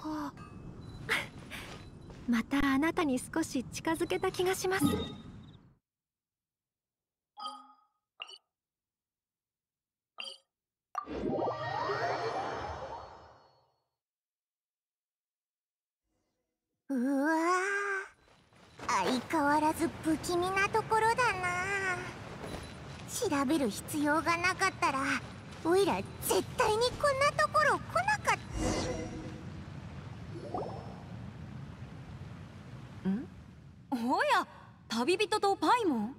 かまたあなたに少し近づけた気がしますうわ相変わらず不気味なところだな調べる必要がなかったらおいら絶対にこんなところ来なかった旅人とパイモ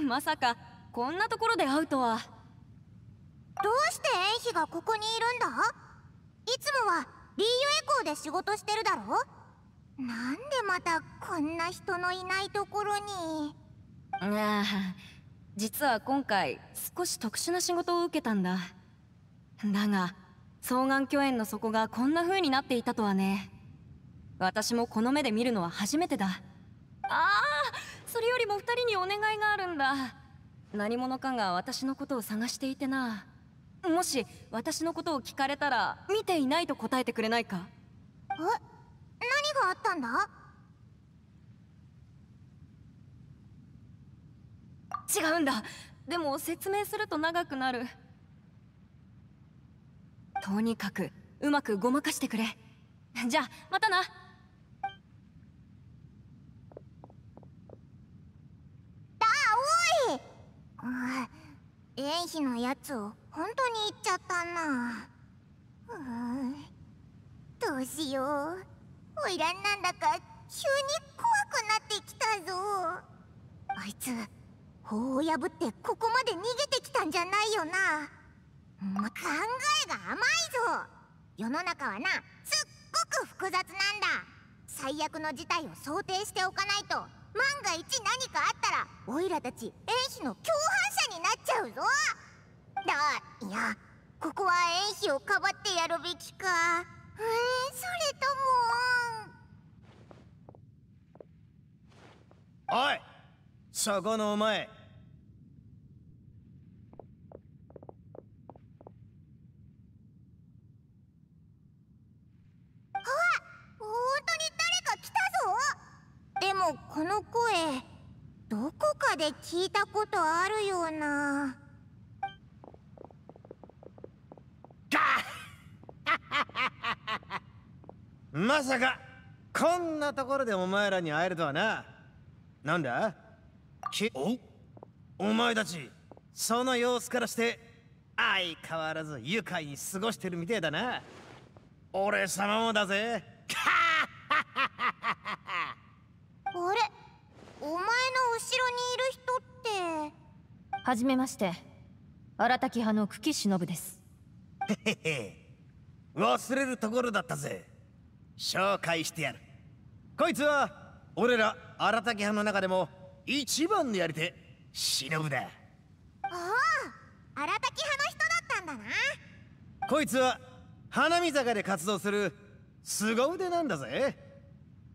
ンまさかこんなところで会うとはどうしてエンヒがここにいるんだいつもはリーユエコーで仕事してるだろなんでまたこんな人のいないところにああ実は今回少し特殊な仕事を受けたんだだが双眼鏡炎の底がこんな風になっていたとはね私もこの目で見るのは初めてだああそれよりも2人にお願いがあるんだ何者かが私のことを探していてなもし私のことを聞かれたら見ていないと答えてくれないかえ何があったんだ違うんだでも説明すると長くなるとにかくうまくごまかしてくれじゃあまたなあ蓮妃のやつを本当に言っちゃったなうんどうしよう花魁なんだか急に怖くなってきたぞあいつ法を破ってここまで逃げてきたんじゃないよな、ま、考えが甘いぞ世の中はなすっごく複雑なんだ最悪の事態を想定しておかないと万が一何かあったらオイラたち縁妃の共犯者になっちゃうぞだいやここは縁妃をかばってやるべきかえんそれともおいそこのお前聞いたことあるようなガ まさかこんなところでお前らに会えるとはななんだきおお前たちその様子からして相変わらず愉快に過ごしてるみてえだな俺様もだぜはじめまして荒滝派の久喜忍ですへへへ忘れるところだったぜ紹介してやるこいつは俺ら荒滝派の中でも一番のやり手忍だおお荒滝派の人だったんだなこいつは花見坂で活動する凄腕なんだぜ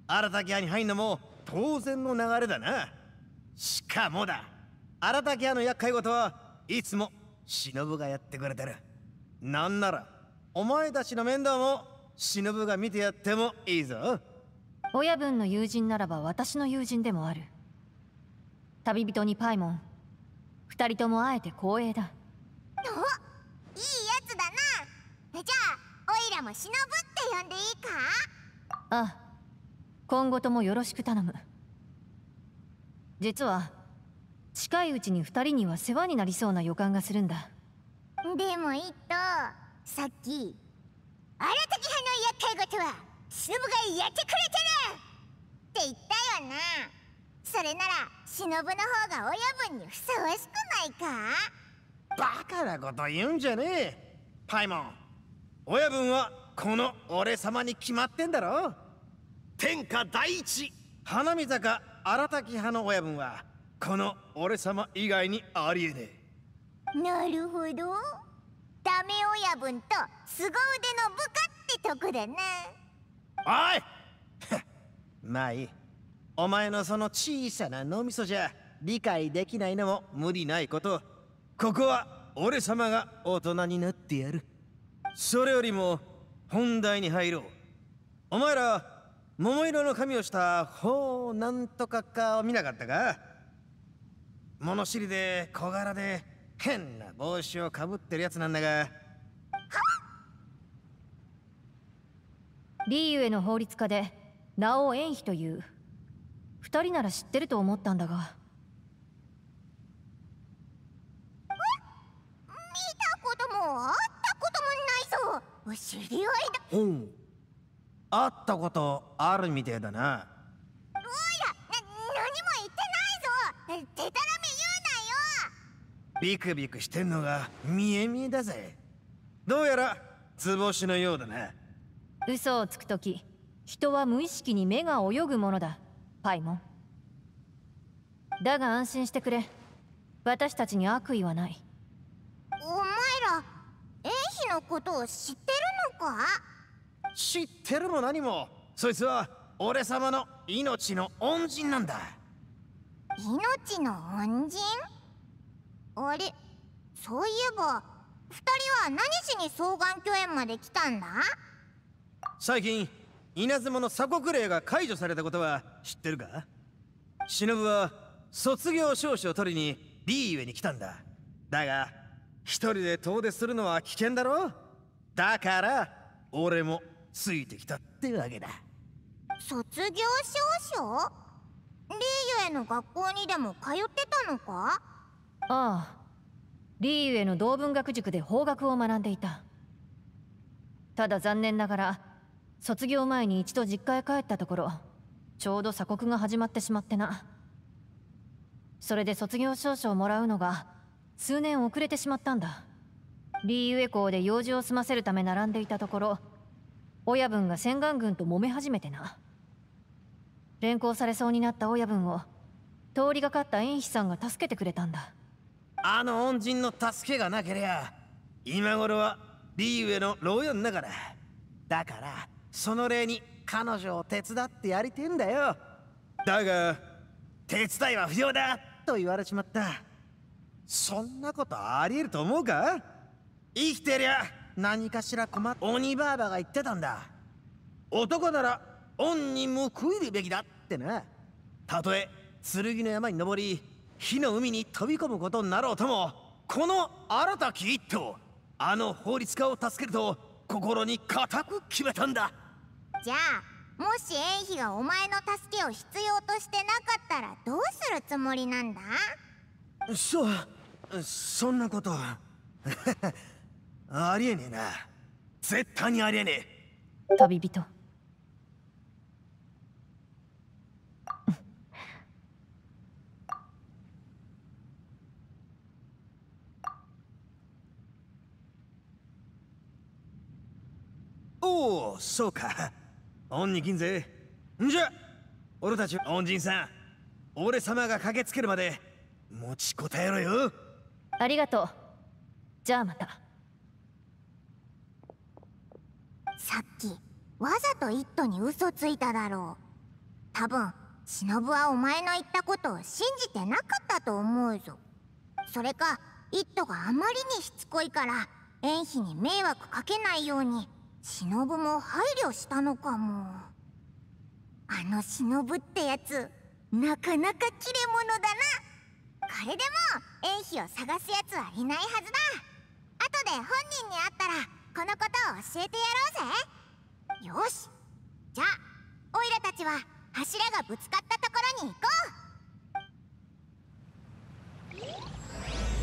荒滝派に入んのも当然の流れだなしかもだあたきゃの厄介事はいつも忍がやってくれてるなんならお前たちの面倒も忍が見てやってもいいぞ親分の友人ならば私の友人でもある旅人にパイモン二人とも会えて光栄だおいいやつだなじゃあオイラも忍って呼んでいいかああ今後ともよろしく頼む実は近いうちに2人には世話になりそうな予感がするんだでも一とさっき荒き派の厄介事はスブがやってくれてるって言ったよなそれならしの方が親分にふさわしくないかバカなこと言うんじゃねえパイモン親分はこの俺様に決まってんだろ天下第一花見坂荒滝派の親分はこの俺様以外にありえねえなるほどダメ親分と凄腕の部下ってとこだなおい まあいいお前のその小さな脳みそじゃ理解できないのも無理ないことここは俺様が大人になってやるそれよりも本題に入ろうお前ら桃色の髪をしたほうなんとかかを見なかったか物知りで小柄で変な帽子をかぶってるやつなんだがリーユエの法律家で名をエンヒという二人なら知ってると思ったんだが見たこともあったこともないぞ知り合いだうん会ったことあるみてえだなビクビクしてんのが見え見えだぜどうやら図星のようだな嘘をつくとき人は無意識に目が泳ぐものだパイモンだが安心してくれ私たちに悪意はないお前らエ妃のことを知ってるのか知ってるも何もそいつは俺様の命の恩人なんだ命の恩人あれそういえば2人は何しに双眼鏡園まで来たんだ最近稲妻の鎖国令が解除されたことは知ってるか忍は卒業証書を取りにリーウェに来たんだだが一人で遠出するのは危険だろだから俺もついてきたってわけだ卒業証書リーウェの学校にでも通ってたのかああリーウェの同文学塾で法学を学んでいたただ残念ながら卒業前に一度実家へ帰ったところちょうど鎖国が始まってしまってなそれで卒業証書をもらうのが数年遅れてしまったんだリーウェ校で用事を済ませるため並んでいたところ親分が洗顔軍と揉め始めてな連行されそうになった親分を通りがかった縁妃さんが助けてくれたんだあの恩人の助けがなけりゃ今頃はリーウェの牢屋の中だだからその礼に彼女を手伝ってやりてんだよだが手伝いは不要だと言われちまったそんなことありえると思うか生きてりゃ何かしら困っ鬼ばーが言ってたんだ男なら恩に報いるべきだってなたとえ剣の山に登り火の海に飛び込むことになろうともこの新たき一頭あの法律家を助けると心に固く決めたんだじゃあもし縁妃がお前の助けを必要としてなかったらどうするつもりなんだそそんなこと ありえねえな絶対にありえねえ旅人おおそうか恩に銀ぜんじゃ俺たち恩人さん俺様が駆けつけるまで持ちこたえろよありがとうじゃあまたさっきわざとイットに嘘ついただろう多分忍はお前の言ったことを信じてなかったと思うぞそれかイットがあまりにしつこいから縁妃に迷惑かけないように忍も配慮したのかもあの忍ってやつなかなか切れ者だなこれでも縁妃を探すやつはいないはずだ後で本人に会ったらこのことを教えてやろうぜよしじゃあオイラたちは柱がぶつかったところに行こう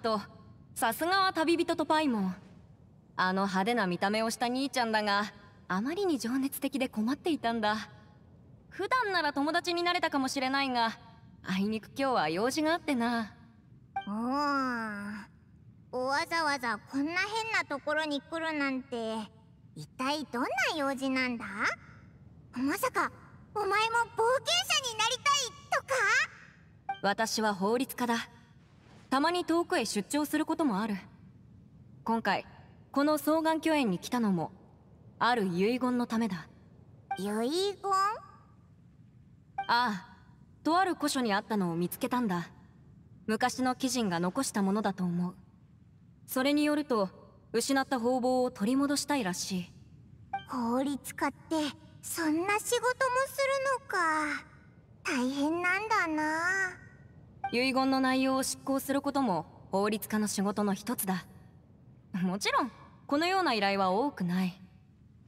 とさすがは旅人とパイモンあの派手な見た目をした兄ちゃんだがあまりに情熱的で困っていたんだ普段なら友達になれたかもしれないがあいにく今日は用事があってなおおわざわざこんな変なところに来るなんて一体どんな用事なんだまさかお前も冒険者になりたいとか私は法律家だたまに遠くへ出張することもある今回この双眼鏡園に来たのもある遺言のためだ遺言ああとある古書にあったのを見つけたんだ昔の貴人が残したものだと思うそれによると失った方法を取り戻したいらしい法律家ってそんな仕事もするのか大変なんだな遺言の内容を執行することも法律家の仕事の一つだもちろんこのような依頼は多くない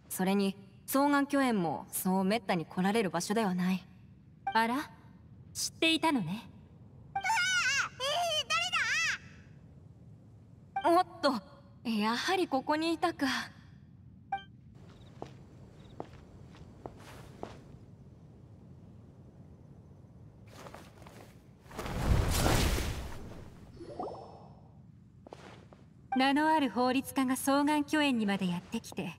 それに双眼巨園もそうめったに来られる場所ではないあら知っていたのね誰だおっとやはりここにいたか名のある法律家が双眼巨炎にまでやってきて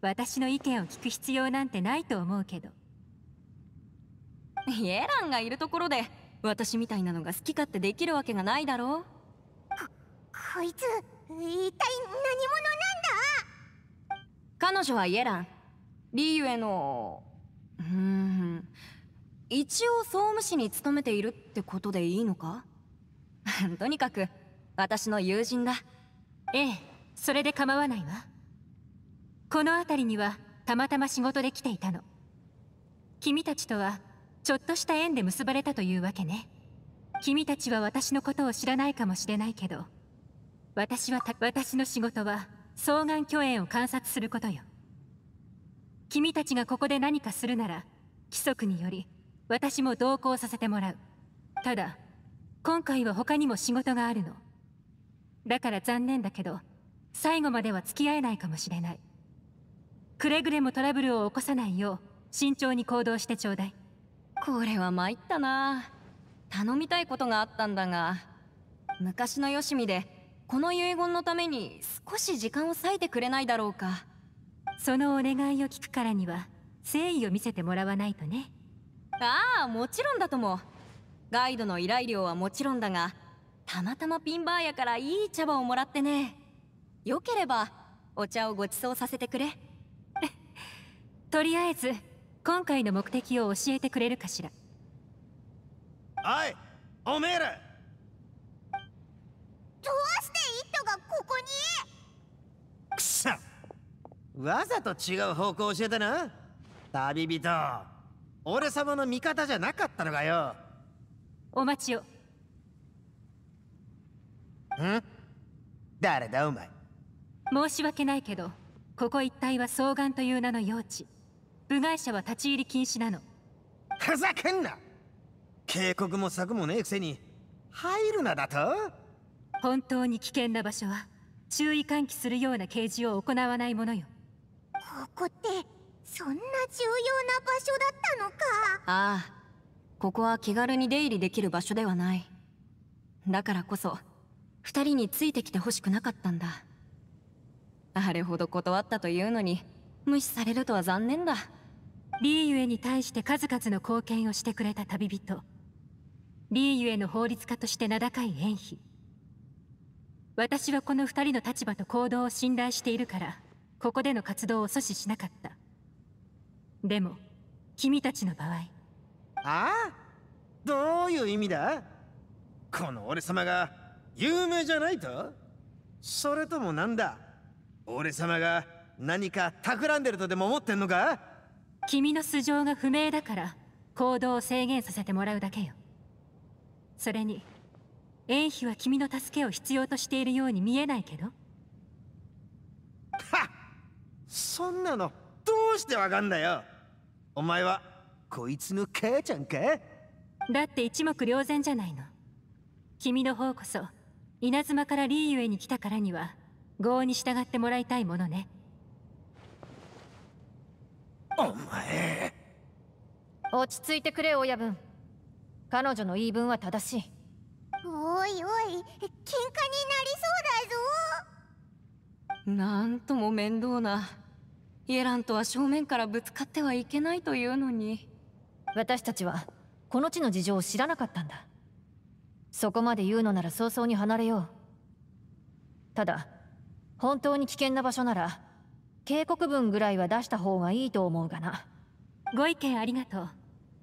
私の意見を聞く必要なんてないと思うけどイエランがいるところで私みたいなのが好き勝手できるわけがないだろうここいつ一体何者なんだ彼女はイエランリーウェのうん一応総務士に勤めているってことでいいのか とにかく私の友人だええそれで構わないわこの辺りにはたまたま仕事で来ていたの君たちとはちょっとした縁で結ばれたというわけね君たちは私のことを知らないかもしれないけど私は私の仕事は双眼巨炎を観察することよ君たちがここで何かするなら規則により私も同行させてもらうただ今回は他にも仕事があるのだから残念だけど最後までは付き合えないかもしれないくれぐれもトラブルを起こさないよう慎重に行動してちょうだいこれは参ったな頼みたいことがあったんだが昔のよしみでこの遺言のために少し時間を割いてくれないだろうかそのお願いを聞くからには誠意を見せてもらわないとねああもちろんだともガイドの依頼料はもちろんだがたまたまピンバーやからいい茶葉をもらってねよければお茶をご馳走させてくれ とりあえず今回の目的を教えてくれるかしらおいおめえらどうしてイットがここにくそわざと違う方向を教えたな旅人俺様の味方じゃなかったのかよお待ちをん誰だお前申し訳ないけどここ一帯は双眼という名の用地部外者は立ち入り禁止なのふざけんな警告も策もねえくせに入るなだと本当に危険な場所は注意喚起するような掲示を行わないものよここってそんな重要な場所だったのかああここは気軽に出入りできる場所ではないだからこそ二人についてきてほしくなかったんだあれほど断ったというのに無視されるとは残念だリーユエに対して数々の貢献をしてくれた旅人リーユエの法律家として名高い縁妃私はこの二人の立場と行動を信頼しているからここでの活動を阻止しなかったでも君たちの場合ああどういう意味だこの俺様が有名じゃないとそれともなんだ俺様が何か企んでるとでも思ってんのか君の素性が不明だから行動を制限させてもらうだけよそれにエンヒは君の助けを必要としているように見えないけどはっそんなのどうしてわかんだよお前はこいつの母ちゃんかだって一目瞭然じゃないの君の方こそ稲妻からリーユエに来たからには合に従ってもらいたいものねお前落ち着いてくれ親分彼女の言い分は正しいおいおい喧嘩になりそうだぞなんとも面倒なイエランとは正面からぶつかってはいけないというのに私たちはこの地の事情を知らなかったんだそこまで言うのなら早々に離れようただ本当に危険な場所なら警告文ぐらいは出した方がいいと思うがなご意見ありがとう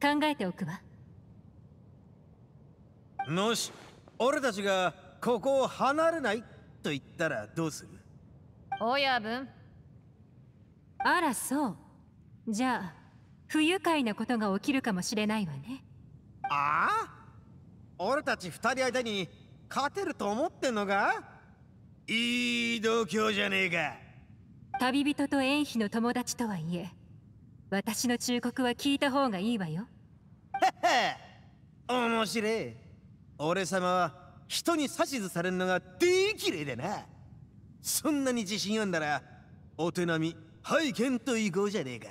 考えておくわもし俺たちがここを離れないと言ったらどうする親分あらそうじゃあ不愉快なことが起きるかもしれないわねああ俺たち二人間に勝てると思ってんのかいい度胸じゃねえか旅人と縁妃の友達とはいえ私の忠告は聞いた方がいいわよ面白い俺様は人に指図されるのができれいだなそんなに自信あんだらお手並み拝見といこうじゃねえか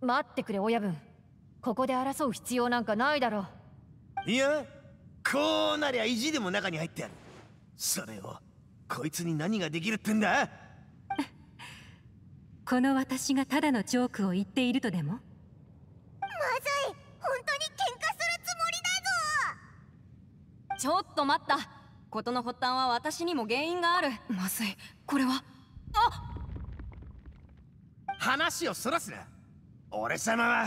待ってくれ親分ここで争う必要なんかないだろういやこうなりゃ意地でも中に入ってやるそれをこいつに何ができるってんだ この私がただのジョークを言っているとでもまずい本当に喧嘩するつもりだぞちょっと待った事の発端は私にも原因があるまずいこれはあ話をそらすな俺様は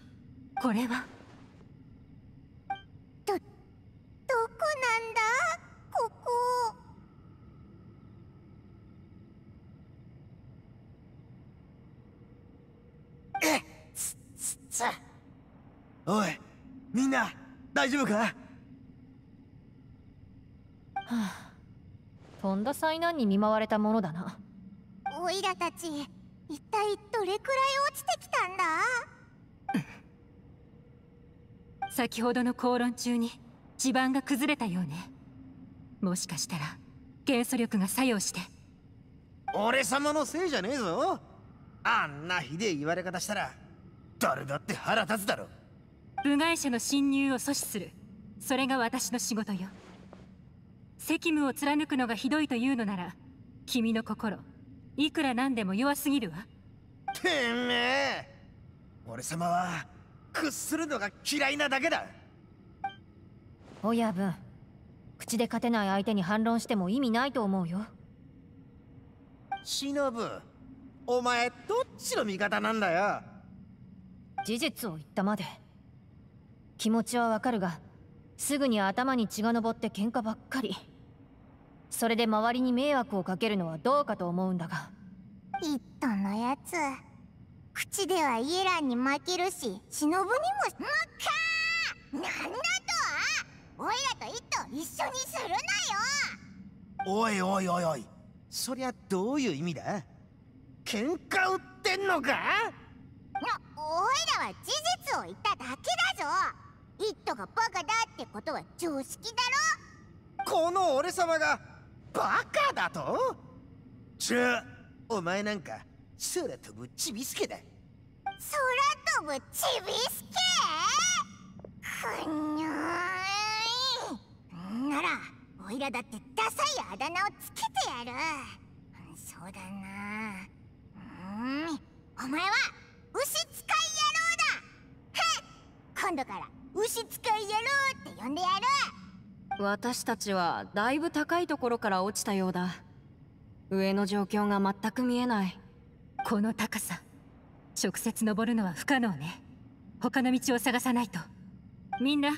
これはどどこなんだここえっつつおいみんな大丈夫かはあとんだ災難に見舞われたものだなオイラたち一体どれくらい落ちてきたんだ先ほどの口論中に地盤が崩れたようねもしかしたら元素力が作用して俺様のせいじゃねえぞあんなひでえ言われ方したら誰だって腹立つだろ部外者の侵入を阻止するそれが私の仕事よ責務を貫くのがひどいというのなら君の心いくらなんでも弱すぎるわてめえ俺様は屈するのが嫌いなだけだ親分口で勝てない相手に反論しても意味ないと思うよ忍お前どっちの味方なんだよ事実を言ったまで気持ちはわかるがすぐに頭に血が上って喧嘩ばっかりそれで周りに迷惑をかけるのはどうかと思うんだが一トンのやつ口ではイエランに負けるし忍にもむっかなんだとオイラとイット一緒にするなよおいおいおいおいそりゃどういう意味だ喧嘩売ってんのかおいらは事実を言っただけだぞイットがバカだってことは常識だろこの俺様がバカだとちゅお前なんか空飛ぶチビすけだ空飛ぶチビすけくにゅいならおいらだってダサいあだ名をつけてやるそうだなうんお前は牛使い野郎だ今度から牛使い野郎って呼んでやる私たちはだいぶ高いところから落ちたようだ上の状況が全く見えないこの高さ直接登るのは不可能ね他の道を探さないとみんな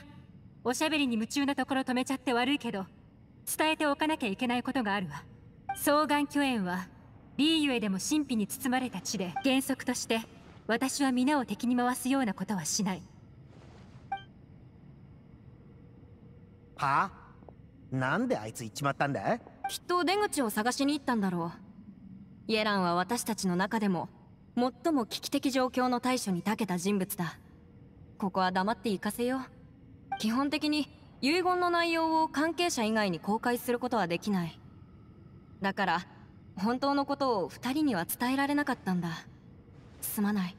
おしゃべりに夢中なところ止めちゃって悪いけど伝えておかなきゃいけないことがあるわ双眼巨炎はリーユエでも神秘に包まれた地で原則として私は皆を敵に回すようなことはしないはあなんであいつ行っちまったんだきっと出口を探しに行ったんだろうイエランは私たちの中でも最も危機的状況の対処に長けた人物だここは黙って行かせよう基本的に遺言の内容を関係者以外に公開することはできないだから本当のことを2人には伝えられなかったんだすまない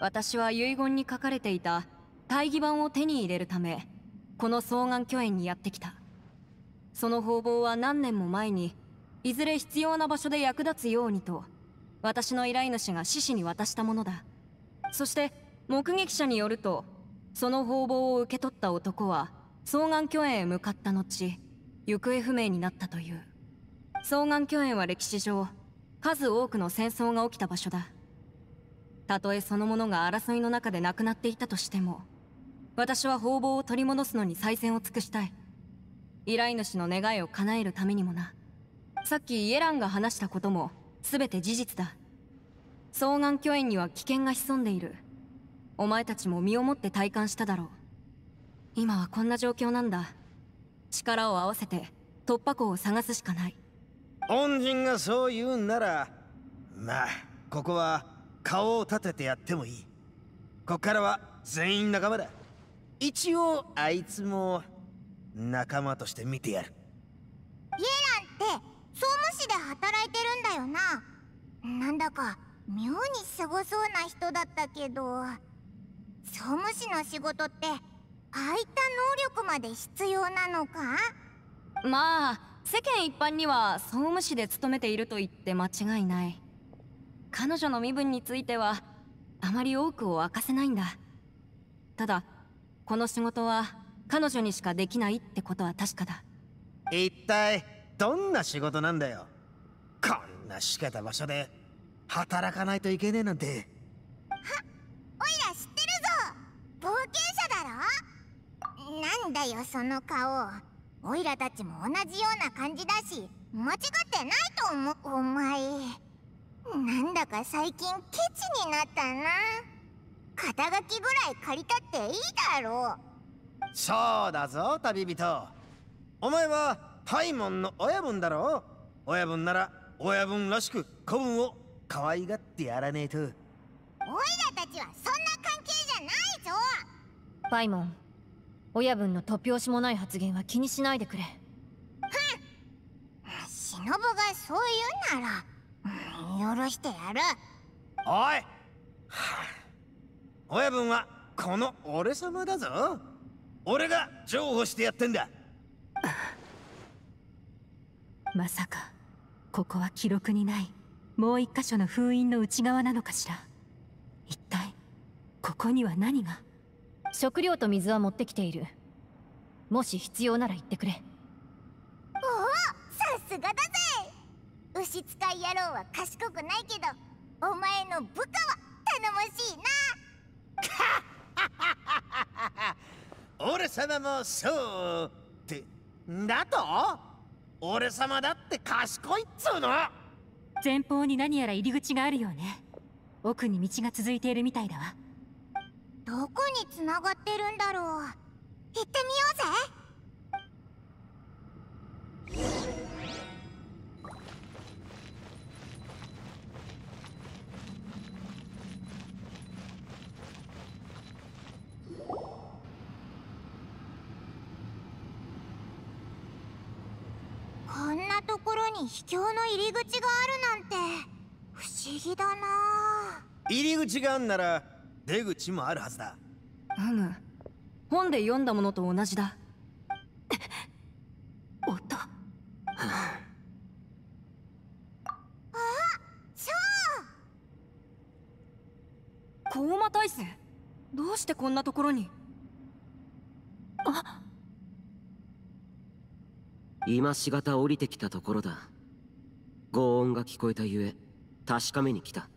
私は遺言に書かれていた大義版を手に入れるためこの双眼巨園にやってきたその方法は何年も前にいずれ必要な場所で役立つようにと私の依頼主が獅子に渡したものだそして目撃者によるとその方法を受け取った男は双眼鏡園へ向かった後行方不明になったという双眼鏡園は歴史上数多くの戦争が起きた場所だたとえそのものが争いの中で亡くなっていたとしても私は方々を取り戻すのに最善を尽くしたい依頼主の願いを叶えるためにもなさっきイエランが話したことも全て事実だ双眼巨炎には危険が潜んでいるお前たちも身をもって体感しただろう今はこんな状況なんだ力を合わせて突破口を探すしかない恩人がそう言うんならまあここは顔を立ててやってもいいこっからは全員仲間だ一応あいつも仲間として見てやるで働いてるんだよななんだか妙にすごそうな人だったけど総務士の仕事ってああいった能力まで必要なのかまあ世間一般には総務士で勤めていると言って間違いない彼女の身分についてはあまり多くを明かせないんだただこの仕事は彼女にしかできないってことは確かだ一体どんな仕事なんだよな仕方場所で働かないといけねえなんてはっおいら知ってるぞ冒険者だろなんだよその顔おいらたちも同じような感じだし間違ってないと思うお前なんだか最近ケチになったな肩書きぐらい借りたっていいだろうそうだぞ旅人お前はパイモンの親分だろ親分なら親分らしく子分を可愛がってやらねえとオイラたちはそんな関係じゃないぞパイモン親分の突拍子もない発言は気にしないでくれふん忍がそう言うなら、うん、ろしてやるおい親分はこの俺様だぞ俺が譲歩してやってんだまさかここは記録にないもう一箇所の封印の内側なのかしら一体ここには何が食料と水は持ってきているもし必要なら言ってくれおおさすがだぜ牛使い野郎は賢くないけどお前の部下は頼もしいな 俺様もそうってだと俺様だって賢いっつうの前方に何やら入り口があるよね奥に道が続いているみたいだわどこに繋がってるんだろう行ってみようぜ秘境の入り口があるなんて不思議だな入り口があんなら出口もあるはずだうむ本で読んだものと同じだおっとあそうコーマ大戦どうしてこんなところに今しがた降りてきたところだ轟音が聞こえたゆえ確かめに来た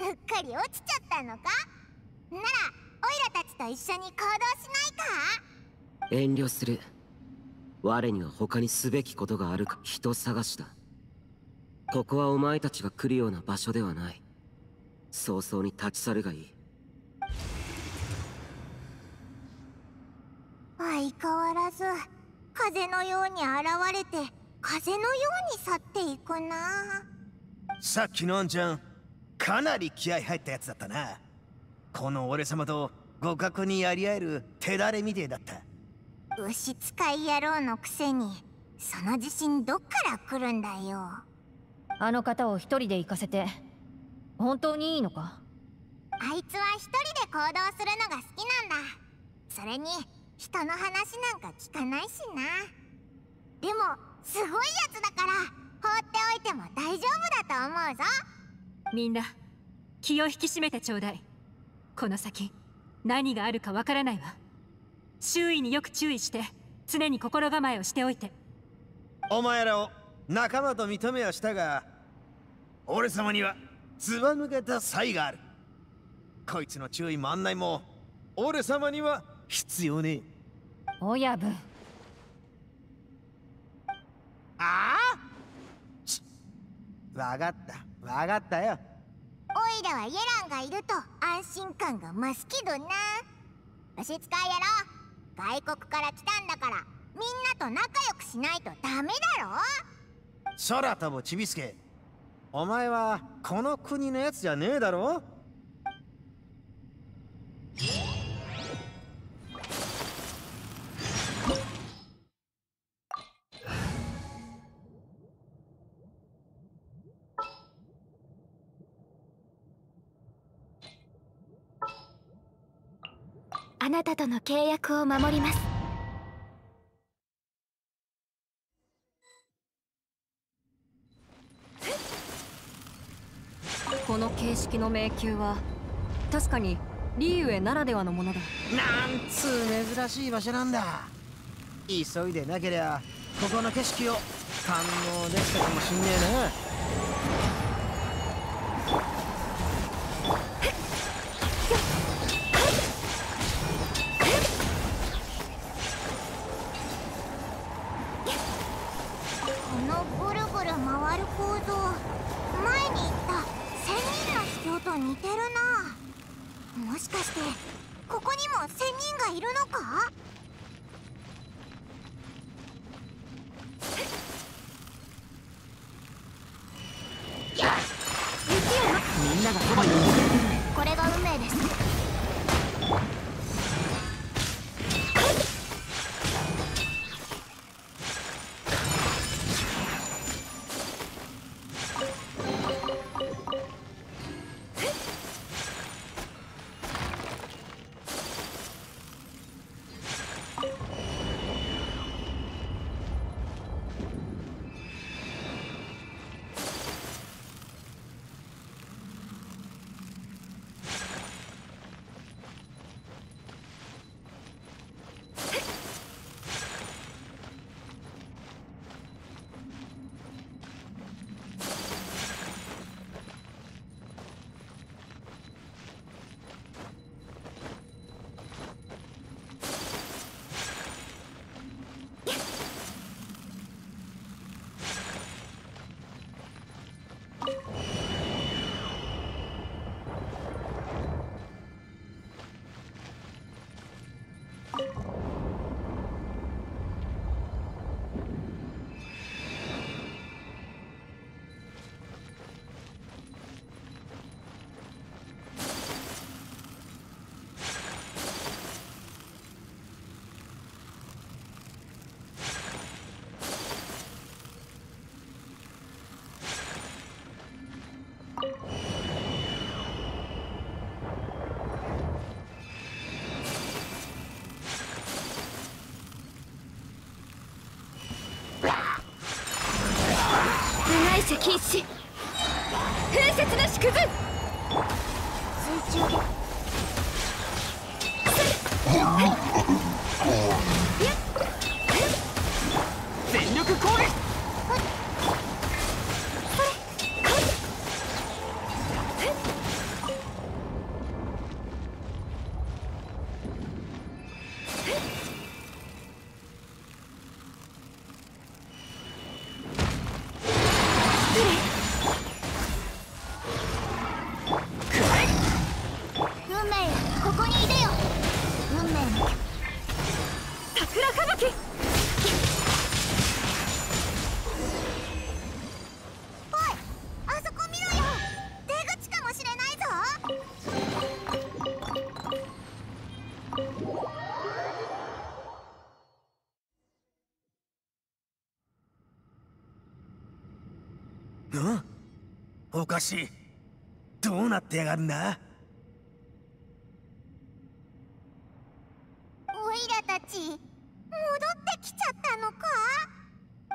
うっかり落ちちゃったのかならオイラたちと一緒に行動しないか遠慮する我には他にすべきことがあるか人探しだここはお前たちが来るような場所ではない早々に立ち去るがいい相変わらず風のように現れて風のように去っていくなさっきのあんちゃんかなり気合入ったやつだったなこの俺様と互角にやり合える手だれみてえだった牛使い野郎のくせにその自信どっから来るんだよあの方を一人で行かせて本当にいいのかあいつは一人で行動するのが好きなんだそれに人の話なんか聞かないしなでもすごいやつだから放っておいても大丈夫だと思うぞみんな気を引き締めてちょうだいこの先何があるかわからないわ周囲によく注意して常に心構えをしておいてお前らを仲間と認めはしたが俺様にはずば抜けた才があるこいつの注意も案内も俺様には必要ね親分ああわかったわかったよおいらはイエランがいると安心感が増すけどな私使いやろ外国から来たんだからみんなと仲良くしないとダメだろ空飛ぶチビすけお前はこの国のやつじゃねえだろとの契約を守りますこの形式の迷宮は確かにリーウェならではのものだなんつう珍しい場所なんだ急いでなけりゃここの景色を堪能できたかもしんねえなもしかしてここにも仙人がいるのかおかしいどうなってやがるんだオイラたち戻ってきちゃったのか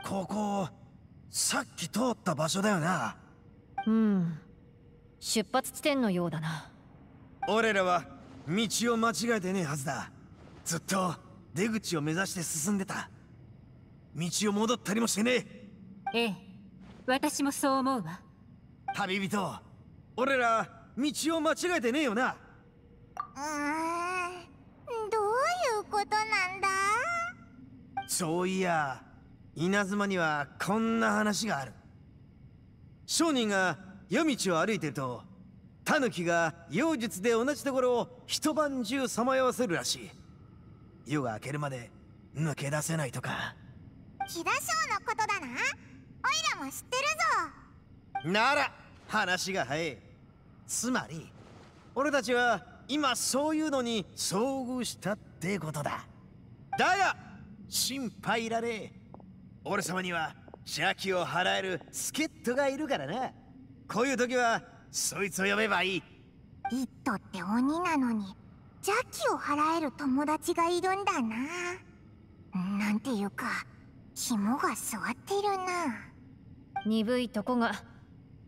ここさっき通った場所だよなうん出発地点のようだな俺らは道を間違えてねえはずだずっと出口を目指して進んでた道を戻ったりもしてねえええ私もそう思うわ旅人俺ら道を間違えてねえよなうんどういうことなんだそういや稲妻にはこんな話がある商人が夜道を歩いてるとタヌキが妖術で同じところを一晩中さまよわせるらしい夜が明けるまで抜け出せないとか木田翔のことだなオイラも知ってるぞなら話が早いつまり俺たちは今そういうのに遭遇したってことだだが心配いられ俺様には邪気を払える助っ人がいるからなこういう時はそいつを呼べばいいイットって鬼なのに邪気を払える友達がいるんだななんていうか肝が据わってるな鈍いとこが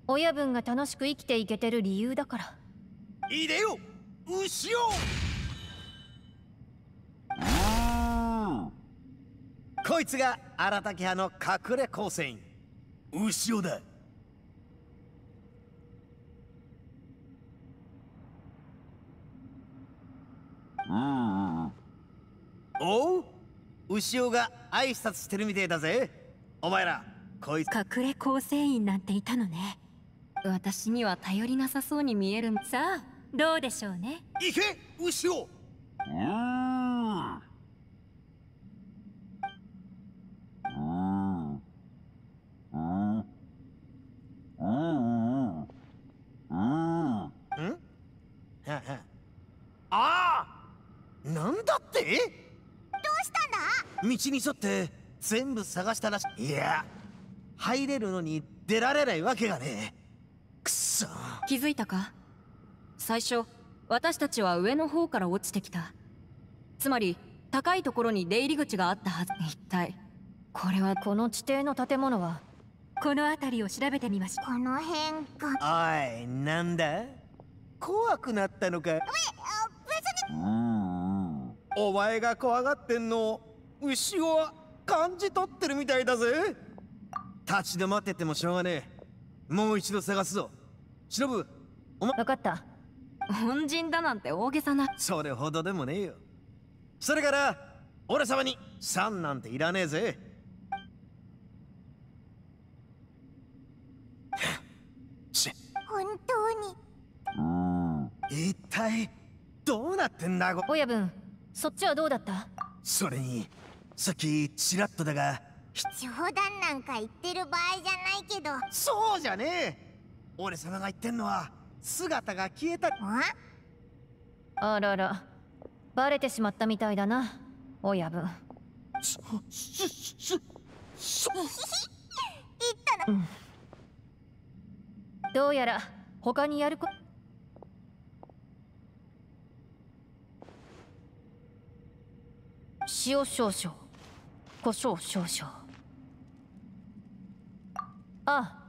親分が楽しく生きていけてる理由だから入れよ牛をこいつが荒竹派の隠れ光線牛尾だおう牛尾が挨拶してるみてえだぜお前らこいつ隠れ構成員なんていたのね私には頼りなさそうに見えるさあどうでしょうね行け牛をうんああああなんだってどうしたんだ道に沿って全部探したらしいいや入れるのに出られないわけがねえ気づいたか最初私たちは上の方から落ちてきたつまり高いところに出入り口があったはず一体これはこの地底の建物はこの辺りを調べてみましたこの辺かおいなんだ怖くなったのかお前が怖がってんの牛を感じ取ってるみたいだぜ立ち止まっててもしょうがねえもう一度探すぞ忍おま分かった恩人だなんて大げさなそれほどでもねえよそれから俺様に3なんていらねえぜ本当に一体どうなってんだご親分そっちはどうだったそれにさっきちらっとだが冗談なんか言ってる場合じゃないけどそうじゃねえ俺様が言ってんのは姿が消えたあららバレてしまったみたいだな親分言ったな、うん、どうやら他にやるこ塩少々胡椒少々ああ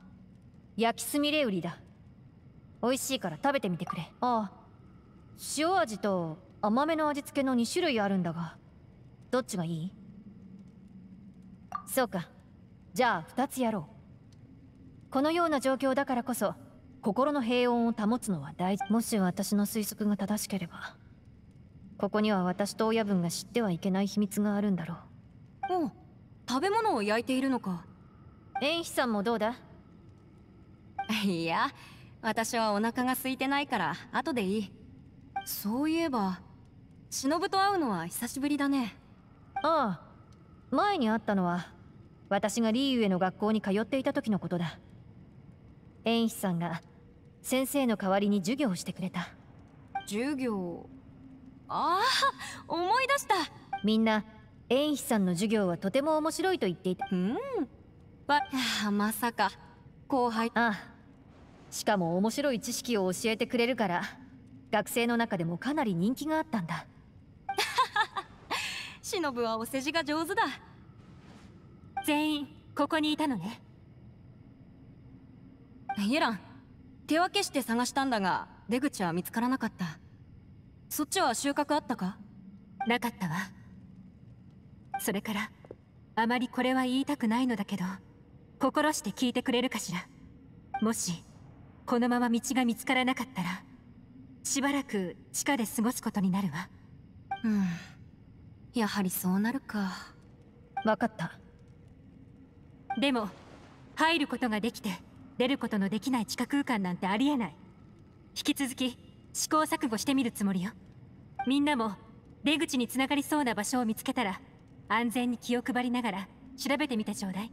焼きすみれ売りだ美味しいから食べてみてくれああ塩味と甘めの味付けの2種類あるんだがどっちがいいそうかじゃあ2つやろうこのような状況だからこそ心の平穏を保つのは大事もし私の推測が正しければここには私と親分が知ってはいけない秘密があるんだろうおう食べ物を焼いているのか縁妃さんもどうだいや私はお腹が空いてないから後でいいそういえば忍と会うのは久しぶりだねああ前に会ったのは私がリーユへの学校に通っていた時のことだ縁日さんが先生の代わりに授業をしてくれた授業ああ思い出したみんな縁日さんの授業はとても面白いと言っていたうんままさか後輩ああしかも面白い知識を教えてくれるから学生の中でもかなり人気があったんだしのぶはお世辞が上手だ全員ここにいたのねイエラン手分けして探したんだが出口は見つからなかったそっちは収穫あったかなかったわそれからあまりこれは言いたくないのだけど心して聞いてくれるかしらもしこのまま道が見つからなかったらしばらく地下で過ごすことになるわうんやはりそうなるか分かったでも入ることができて出ることのできない地下空間なんてありえない引き続き試行錯誤してみるつもりよみんなも出口につながりそうな場所を見つけたら安全に気を配りながら調べてみてちょうだい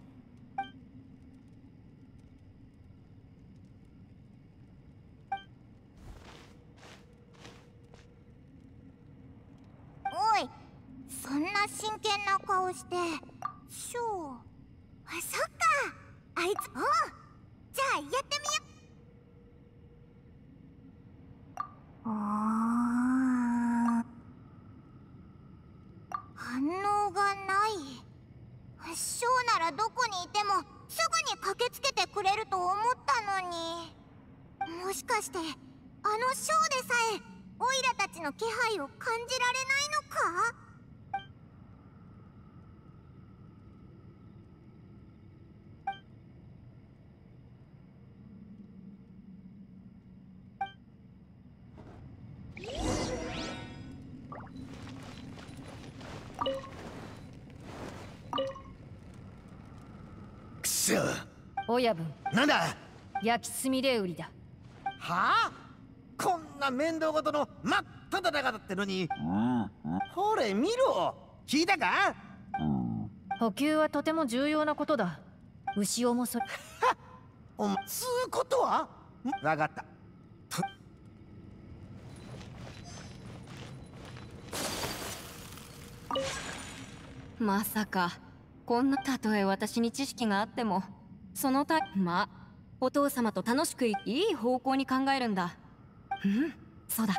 険な顔してショーあそっかあいつおじゃあやってみよあ反応がないショーならどこにいてもすぐに駆けつけてくれると思ったのにもしかしてあのショーでさえオイラたちの気配を感じられないのか親分なんだ焼き墨で売りだはあこんな面倒ごとの真っ只中だってのに、ほれ見ろ聞いたか、補給はとても重要なことだ牛尾もそれ お前つうことはわかったまさかこんな例え私に知識があってもそのたまお父様と楽しくいい方向に考えるんだうんそうだ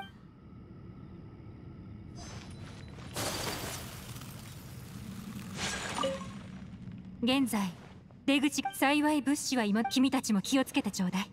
現在出口幸い物資は今君たちも気をつけてちょうだい